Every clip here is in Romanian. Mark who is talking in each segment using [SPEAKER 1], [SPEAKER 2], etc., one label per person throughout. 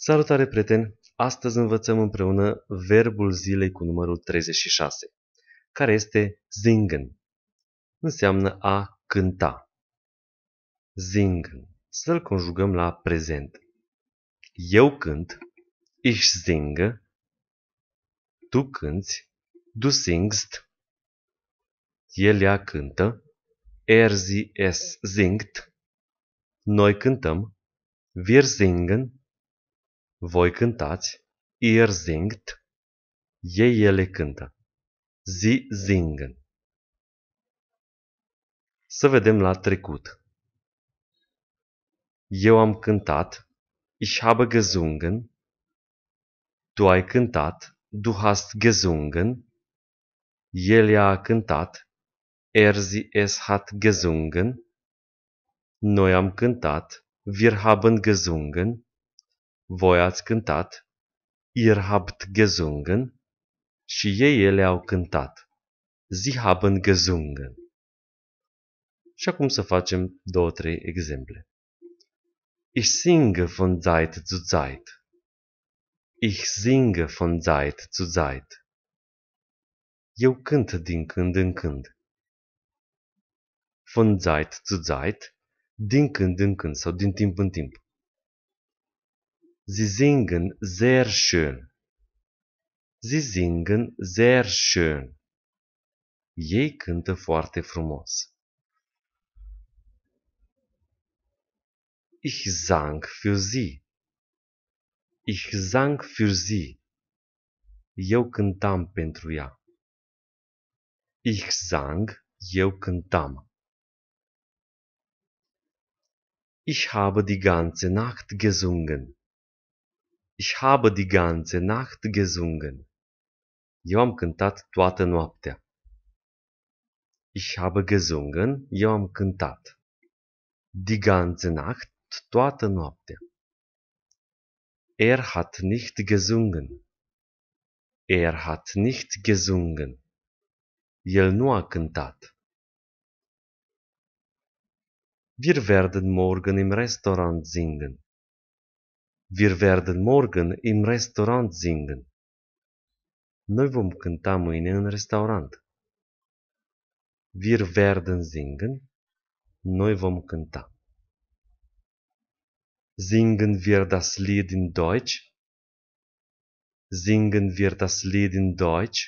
[SPEAKER 1] Salutare, prieteni! Astăzi învățăm împreună verbul zilei cu numărul 36, care este singen. Înseamnă a cânta. Singen. Să-l conjugăm la prezent. Eu cânt, ich singe, tu cânți, du singst, el ea cântă, er sie es singt, noi cântăm, wir singen, voi cântați, ihr singt, ei ele cântă. Sie singen. Să vedem la trecut. Eu am cântat, ich habe gesungen. Tu ai cântat, du hast gesungen. El a cântat, er sie es hat gesungen. Noi am cântat, wir haben gesungen voi ați cântat, ihr habt gesungen și ei ele au cântat. Sie haben gesungen. Și acum să facem două, trei exemple. Ich singe von Zeit zu Zeit. Ich singe von Zeit zu Zeit. Eu cânt din când în când. Von Zeit zu Zeit, din când în când sau din timp în timp. Sie singen sehr schön. Sie singen sehr schön. Ei cântă foarte frumos. Ich sang für sie. Ich sang für sie. Eu cântam pentru ea. Ich sang, eu cântam. Ich habe die ganze Nacht gesungen. Ich habe die ganze Nacht gesungen. Eu am cântat toată noaptea. Ich habe gesungen, eu am cântat. Die ganze Nacht, toată noaptea. Er hat nicht gesungen. Er hat nicht gesungen. El nu a cântat. Wir werden morgen im Restaurant singen. Wir werden morgen im Restaurant singen. Noi vom cânta mâine în restaurant. Wir werden singen. Noi vom cânta. Singen wir das Lied in Deutsch? Singen wir das Lied in Deutsch?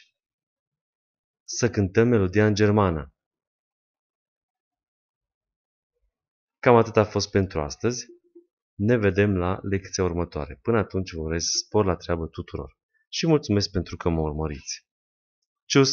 [SPEAKER 1] Să cântăm melodia în germană. Cam atât a fost pentru astăzi. Ne vedem la lecția următoare. Până atunci vă urez spor la treabă tuturor și mulțumesc pentru că mă urmăriți. Cius!